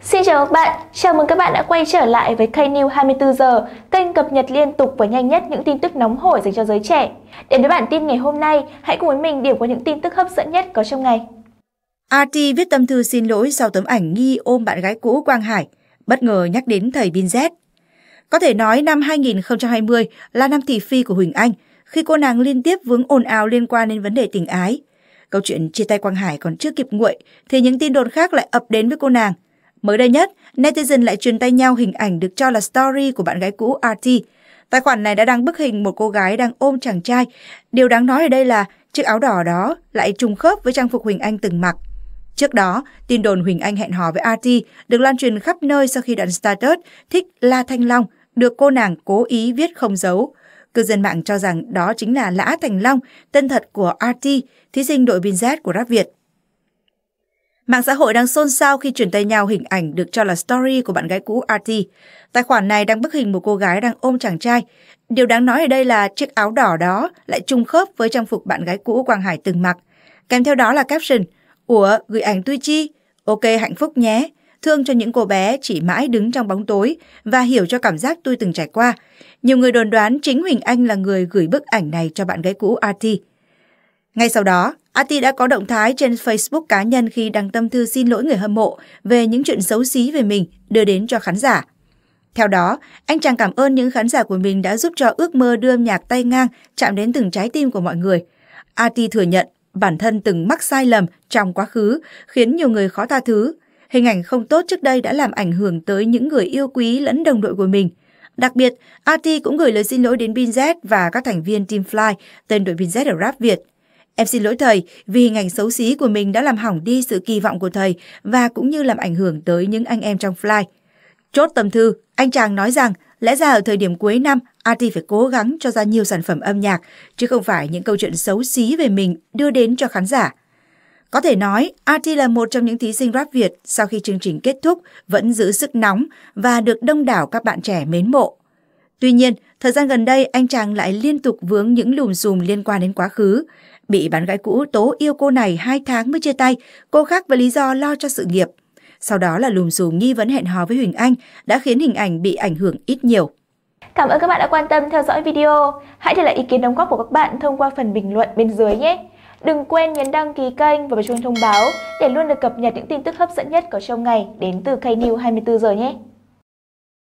Xin chào các bạn, chào mừng các bạn đã quay trở lại với kênh New 24 giờ, kênh cập nhật liên tục và nhanh nhất những tin tức nóng hổi dành cho giới trẻ. Đến với bản tin ngày hôm nay, hãy cùng với mình điểm qua những tin tức hấp dẫn nhất có trong ngày. Arti viết tâm thư xin lỗi sau tấm ảnh nghi ôm bạn gái cũ Quang Hải, bất ngờ nhắc đến thầy Binz. Có thể nói năm 2020 là năm thị phi của Huỳnh Anh, khi cô nàng liên tiếp vướng ồn ào liên quan đến vấn đề tình ái. Câu chuyện chia tay Quang Hải còn chưa kịp nguội, thì những tin đồn khác lại ập đến với cô nàng – Mới đây nhất, netizen lại truyền tay nhau hình ảnh được cho là story của bạn gái cũ Artie. Tài khoản này đã đăng bức hình một cô gái đang ôm chàng trai. Điều đáng nói ở đây là chiếc áo đỏ đó lại trùng khớp với trang phục Huỳnh Anh từng mặc. Trước đó, tin đồn Huỳnh Anh hẹn hò với Artie được lan truyền khắp nơi sau khi đoạn status thích La Thanh Long được cô nàng cố ý viết không giấu. Cư dân mạng cho rằng đó chính là Lã Thành Long, tên thật của Artie, thí sinh đội Binz của Rap Việt. Mạng xã hội đang xôn xao khi truyền tay nhau hình ảnh được cho là story của bạn gái cũ Artie. Tài khoản này đang bức hình một cô gái đang ôm chàng trai. Điều đáng nói ở đây là chiếc áo đỏ đó lại trùng khớp với trang phục bạn gái cũ Quang Hải từng mặc. Kèm theo đó là caption, Ủa, gửi ảnh tui chi? Ok, hạnh phúc nhé. Thương cho những cô bé chỉ mãi đứng trong bóng tối và hiểu cho cảm giác tôi từng trải qua. Nhiều người đồn đoán chính Huỳnh Anh là người gửi bức ảnh này cho bạn gái cũ Artie. Ngay sau đó, Ati đã có động thái trên Facebook cá nhân khi đăng tâm thư xin lỗi người hâm mộ về những chuyện xấu xí về mình đưa đến cho khán giả. Theo đó, anh chàng cảm ơn những khán giả của mình đã giúp cho ước mơ đưa nhạc tay ngang chạm đến từng trái tim của mọi người. Ati thừa nhận bản thân từng mắc sai lầm trong quá khứ, khiến nhiều người khó tha thứ. Hình ảnh không tốt trước đây đã làm ảnh hưởng tới những người yêu quý lẫn đồng đội của mình. Đặc biệt, Ati cũng gửi lời xin lỗi đến Binz và các thành viên Team Fly, tên đội Binz ở Rap Việt Em xin lỗi thầy vì hình ảnh xấu xí của mình đã làm hỏng đi sự kỳ vọng của thầy và cũng như làm ảnh hưởng tới những anh em trong fly. Chốt tâm thư, anh chàng nói rằng lẽ ra ở thời điểm cuối năm, Ati phải cố gắng cho ra nhiều sản phẩm âm nhạc, chứ không phải những câu chuyện xấu xí về mình đưa đến cho khán giả. Có thể nói, Ati là một trong những thí sinh rap Việt sau khi chương trình kết thúc vẫn giữ sức nóng và được đông đảo các bạn trẻ mến mộ. Tuy nhiên, thời gian gần đây anh chàng lại liên tục vướng những lùm xùm liên quan đến quá khứ. Bị bạn gái cũ tố yêu cô này 2 tháng mới chia tay, cô khác với lý do lo cho sự nghiệp. Sau đó là lùm xùm nghi vấn hẹn hò với Huỳnh Anh đã khiến hình ảnh bị ảnh hưởng ít nhiều. Cảm ơn các bạn đã quan tâm theo dõi video. Hãy để lại ý kiến đóng góp của các bạn thông qua phần bình luận bên dưới nhé. Đừng quên nhấn đăng ký kênh và bật chuông thông báo để luôn được cập nhật những tin tức hấp dẫn nhất có trong ngày đến từ Knew 24 giờ nhé.